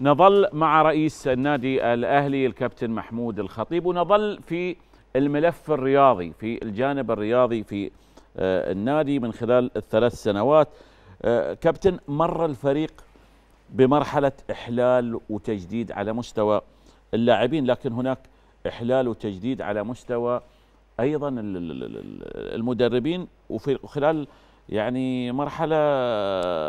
نظل مع رئيس النادي الاهلي الكابتن محمود الخطيب ونظل في الملف الرياضي في الجانب الرياضي في آه، النادي من خلال الثلاث سنوات آه، كابتن مر الفريق بمرحله احلال وتجديد على مستوى اللاعبين لكن هناك احلال وتجديد على مستوى ايضا المدربين وفي وخلال يعني مرحلة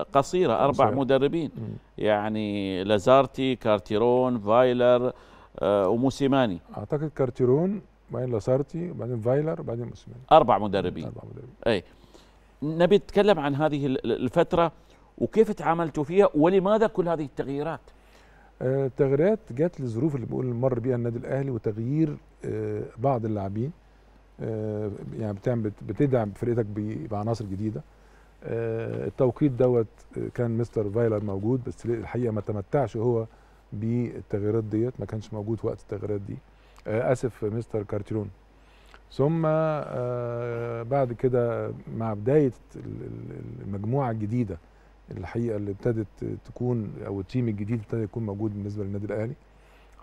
قصيرة أربع صحيح. مدربين يعني لازارتي كارتيرون فايلر آه وموسيماني أعتقد كارتيرون بعدين لازارتي بعدين فايلر بعدين موسيماني أربع مدربين أربع مدربين أي نبي نتكلم عن هذه الفترة وكيف تعاملتوا فيها ولماذا كل هذه التغييرات؟ آه، التغييرات جت للظروف اللي بقول مر بها النادي الاهلي وتغيير آه، بعض اللاعبين آه، يعني بتعمل بتدعم فرقتك بعناصر جديده آه، التوقيت دوت آه، كان مستر فايلر موجود بس الحقيقه ما تمتعش هو بالتغييرات ديت ما كانش موجود وقت التغييرات دي اسف مستر كارتيرون ثم بعد كده مع بدايه المجموعه الجديده الحقيقه اللي ابتدت تكون او التيم الجديد ابتدى يكون موجود بالنسبه للنادي الاهلي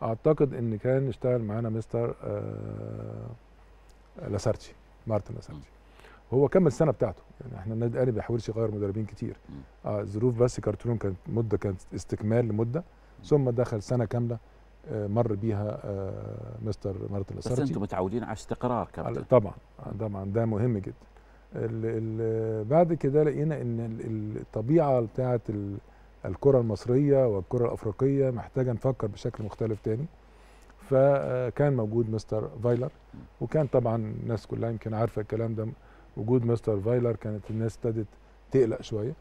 اعتقد ان كان اشتغل معانا مستر لاسارتشي مارتن لاسارتشي هو كمل السنه بتاعته يعني احنا النادي الاهلي ما بيحاولش يغير مدربين كتير اه الظروف بس كارتون كانت مده كانت استكمال لمده ثم دخل سنه كامله آه، مر بيها آه، مستر مارتن لاسارتشي بس انتم متعودين على استقرار كابتن طبعا آه، طبعا ده مهم جدا ال ال بعد كده لقينا ان الطبيعه بتاعه الكره المصريه والكره الافريقيه محتاجه نفكر بشكل مختلف تاني فكان موجود مستر فايلر وكان طبعا الناس كلها يمكن عارفه الكلام ده وجود مستر فايلر كانت الناس ابتدت تقلق شويه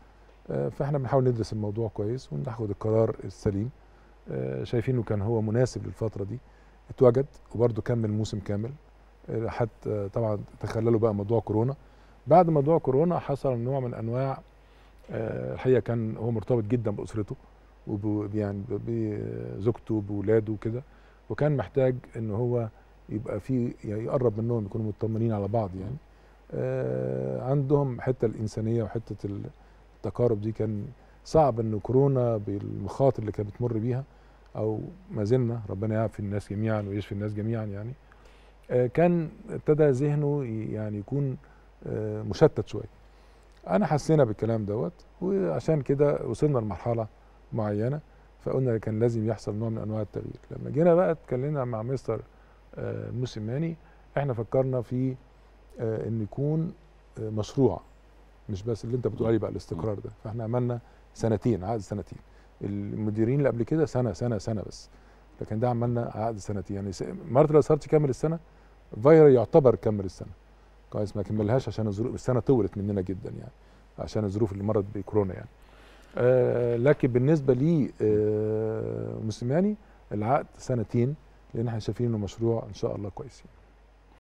آه، فاحنا بنحاول ندرس الموضوع كويس وناخد القرار السليم آه، شايفينه كان هو مناسب للفتره دي اتوجد وبرده كمل موسم كامل آه، حتى طبعا تخللوا بقى موضوع كورونا بعد موضوع كورونا حصل نوع من انواع الحقيقه كان هو مرتبط جدا باسرته وب يعني بزوجته بولاده وكده وكان محتاج ان هو يبقى في يعني يقرب منهم يكونوا مطمنين على بعض يعني آه عندهم حته الانسانيه وحته التقارب دي كان صعب ان كورونا بالمخاطر اللي كانت بتمر بيها او ما زلنا ربنا يعافي الناس جميعا ويشفي الناس جميعا يعني آه كان ابتدى ذهنه يعني يكون آه مشتت شويه انا حسينا بالكلام دوت وعشان كده وصلنا لمرحله معينه فقلنا كان لازم يحصل نوع من انواع التغيير لما جينا بقى اتكلمنا مع مستر آه، موسيماني احنا فكرنا في آه، ان يكون آه، مشروع مش بس اللي انت بتقول عليه بقى الاستقرار ده فاحنا عملنا سنتين عقد سنتين المديرين اللي قبل كده سنه سنه سنه بس لكن ده عملنا عقد سنتين يعني مرة سارتي كمل السنه فايرا يعتبر كمل السنه كويس ما كملهاش عشان الظروف السنه طولت مننا جدا يعني عشان الظروف اللي مرت بكورونا يعني آه، لكن بالنسبه لي آه، موسيماني العقد سنتين لان احنا شايفين انه مشروع ان شاء الله كويس يعني.